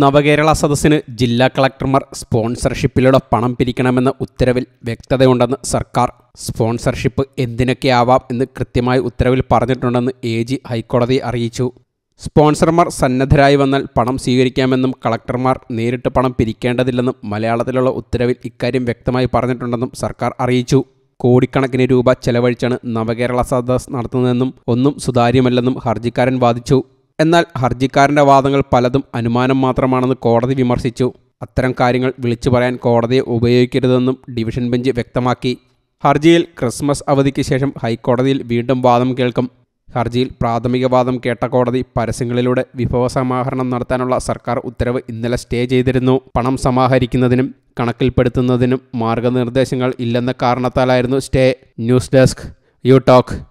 നവകേരള സദസ്സിന് ജില്ലാ കളക്ടർമാർ സ്പോൺസർഷിപ്പിലൂടെ പണം പിരിക്കണമെന്ന ഉത്തരവിൽ വ്യക്തതയുണ്ടെന്ന് സർക്കാർ സ്പോൺസർഷിപ്പ് എന്തിനൊക്കെയാവാം എന്ന് കൃത്യമായ ഉത്തരവിൽ പറഞ്ഞിട്ടുണ്ടെന്ന് എ ജി ഹൈക്കോടതിയെ അറിയിച്ചു സ്പോൺസർമാർ സന്നദ്ധരായി വന്നാൽ പണം സ്വീകരിക്കാമെന്നും കളക്ടർമാർ നേരിട്ട് പണം പിരിക്കേണ്ടതില്ലെന്നും മലയാളത്തിലുള്ള ഉത്തരവിൽ ഇക്കാര്യം വ്യക്തമായി പറഞ്ഞിട്ടുണ്ടെന്നും സർക്കാർ അറിയിച്ചു കോടിക്കണക്കിന് രൂപ ചെലവഴിച്ചാണ് നവകേരള സദസ് നടത്തുന്നതെന്നും ഒന്നും സുതാര്യമല്ലെന്നും ഹർജിക്കാരൻ വാദിച്ചു എന്നാൽ ഹർജിക്കാരൻ്റെ വാദങ്ങൾ പലതും അനുമാനം മാത്രമാണെന്ന് കോടതി വിമർശിച്ചു അത്തരം കാര്യങ്ങൾ വിളിച്ചു പറയാൻ കോടതിയെ ഉപയോഗിക്കരുതെന്നും ഡിവിഷൻ ബെഞ്ച് വ്യക്തമാക്കി ഹർജിയിൽ ക്രിസ്മസ് അവധിക്ക് ശേഷം ഹൈക്കോടതിയിൽ വീണ്ടും വാദം കേൾക്കും ഹർജിയിൽ പ്രാഥമിക വാദം കേട്ട കോടതി പരസ്യങ്ങളിലൂടെ വിഭവ സമാഹരണം നടത്താനുള്ള സർക്കാർ ഉത്തരവ് ഇന്നലെ സ്റ്റേ ചെയ്തിരുന്നു പണം സമാഹരിക്കുന്നതിനും കണക്കിൽപ്പെടുത്തുന്നതിനും മാർഗനിർദ്ദേശങ്ങൾ ഇല്ലെന്ന കാരണത്താലായിരുന്നു stay news desk you talk